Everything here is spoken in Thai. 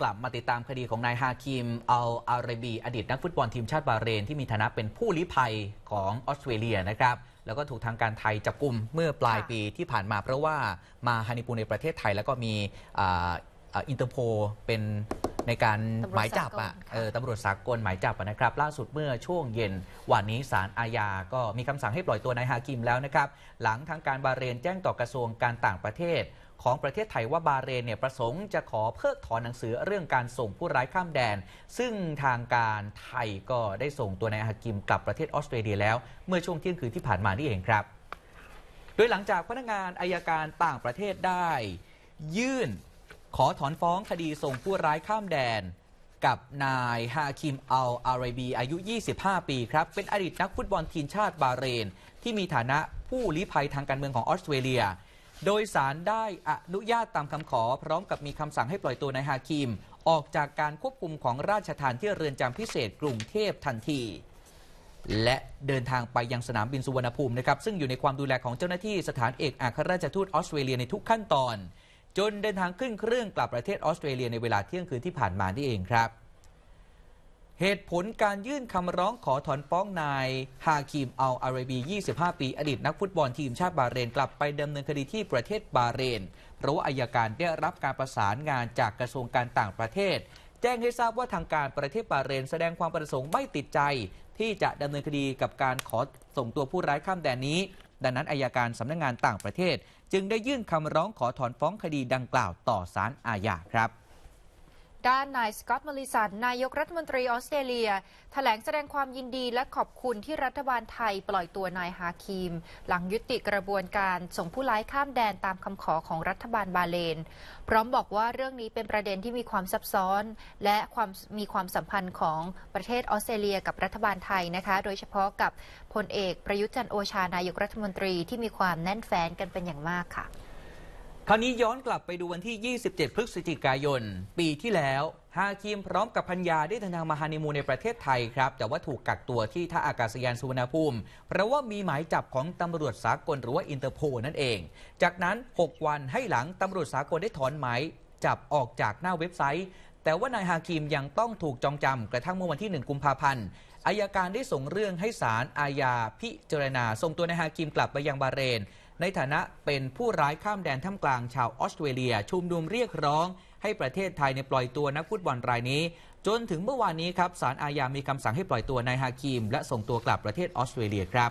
กลับมาติดตามคดีของนายฮาคิม เอาอารบีอดีตนักฟุตบอลทีมชาติบาเรน ที่มีฐานะเป็นผู้ลี้ภัยของออสเตรเลียนะครับ แล้วก็ถูกทางการไทยจับกลุ่มเมื่อปลายปีที่ผ่านมาเพราะว่ามาฮันนีปูในประเทศไทยแล้วก็มีอินเตอร์โพเป็นในการหมายจับอ่ะตำรวจสากลหมายจับนะครับล่าสุดเมื่อช่วงเย็นวันนี้ศาลอาญา ก็มีคำสั่งให้ปล่อยตัวนายฮากิมแล้วนะครับ หลังทางการบาเรนแจ้งต่อกระทรวงการต่างประเทศของประเทศไทยว่าบาเรนเนี่ยประสงค์จะขอเพิกถอนหนังสือเรื่องการส่งผู้ร้ายข้ามแดน ซึ่งทางการไทยก็ได้ส่งตัวนายฮากิมกลับประเทศออสเตรเลียแล้ว เมื่อช่วงเที่ยงคืนที่ผ่านมานี่เองครับ โดยหลังจากพนักงานอายการต่างประเทศได้ยื่นขอถอนฟ้องคดีส่งผู้ร้ายข้ามแดน กับนายฮาคิมอัลอารีบีอายุ 25 ปีครับ เป็นอดีตนักฟุตบอลทีมชาติบาเรน ที่มีฐานะผู้ลี้ภัยทางการเมืองของออสเตรเลีย โดยสารได้อนุญาตตามคำขอ พร้อมกับมีคำสั่งให้ปล่อยตัวนายฮาคิม ออกจากการควบคุมของราชทานที่เรือนจำพิเศษกรุงเทพทันที และเดินทางไปยังสนามบินสุวรรณภูมินะครับซึ่งอยู่ในความดูแลของเจ้าหน้าที่สถานเอกอัครราชทูตออสเตรเลียในทุกขั้นตอนจนเดินทางขึ้นเครื่องกลับประเทศออสเตรเลียในเวลาเที่ยงคืนที่ผ่านมานี่เองครับ เหตุผลการยื่นคำร้องขอถอนฟ้องนาย ฮาคิมอัลอาราบี 25 ปีอดีตนักฟุตบอลทีมชาติบาเรน กลับไปดำเนินคดีที่ประเทศบาเรนเพราะว่าอายการได้รับการประสานงานจากกระทรวงการต่างประเทศ แจ้งให้ทราบว่าทางการประเทศบาเรนแสดงความประสงค์ไม่ติดใจ ที่จะดำเนินคดีกับการขอส่งตัวผู้ร้ายข้ามแดนนี้ดังนั้นอายการสำนักงงานต่างประเทศ จึงได้ยื่นคำร้องขอถอนฟ้องคดีดังกล่าวต่อศาลอาญาครับด้านนายสกอตต์มอริสัน นายกรัฐมนตรีออสเตรเลียถแถลงแสดงความยินดีและขอบคุณที่รัฐบาลไทยปล่อยตัวนายฮาคิมหลังยุติกระบวนการส่งผู้ร้ายข้ามแดนตามคำขอของรัฐบาลบาเลน พร้อมบอกว่าเรื่องนี้เป็นประเด็นที่มีความซับซ้อน และความมีความสัมพันธ์ของประเทศออสเตรเลียกับรัฐบาลไทยนะคะ โดยเฉพาะกับพลเอกประยุทธ์จันโอชานายกรัฐมนตรีที่มีความแน่นแฟ้นกันเป็นอย่างมากค่ะราวนี้ย้อนกลับไปดูวันที่ 27 พฤศจิกายน ปีที่แล้ว ฮาคิมพร้อมกับพัญญาได้เดินทางมาฮานิมูในประเทศไทยครับ แต่ว่าถูกกักตัวที่ท่าอากาศยานสุวรรณภูมิ เพราะว่ามีหมายจับของตำรวจสากลหรือว่าอินเตอร์โพนั่นเอง จากนั้น 6 วันให้หลังตำรวจสากลได้ถอนหมาย จับออกจากหน้าเว็บไซต์ แต่ว่านายฮาคิมยังต้องถูกจองจำกระทั่งเมื่อวันที่ 1 กุมภาพันธ์อายการได้ส่งเรื่องให้ศาลอาญาพิจารณาส่งตัวนายฮาคิมกลับไปยังบาเรนในฐานะเป็นผู้ร้ายข้ามแดนท่ามกลางชาวออสเตรเลีย ชุมนุมเรียกร้องให้ประเทศไทยในปล่อยตัวนักฟุตบอลรายนี้ จนถึงเมื่อวานนี้ครับศาลอาญา มีคำสั่งให้ปล่อยตัวนายฮาคิมและส่งตัวกลับประเทศออสเตรเลียครับ